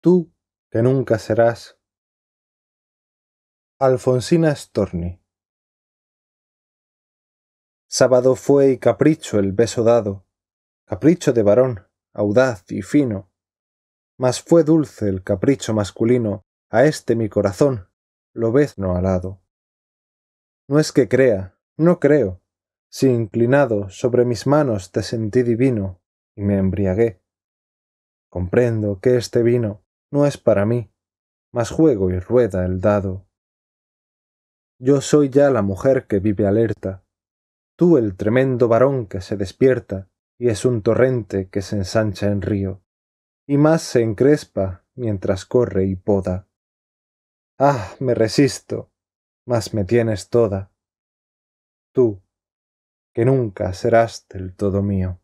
Tú que nunca serás. Alfonsina Storni. Sábado fue y capricho el beso dado, capricho de varón, audaz y fino. Mas fue dulce el capricho masculino a este mi corazón, lo no alado. No es que crea, no creo, si inclinado sobre mis manos te sentí divino y me embriagué. Comprendo que este vino no es para mí, mas juego y rueda el dado. Yo soy ya la mujer que vive alerta, tú el tremendo varón que se despierta y es un torrente que se ensancha en río, y más se encrespa mientras corre y poda. Ah, me resisto, mas me tienes toda. Tú, que nunca serás del todo mío.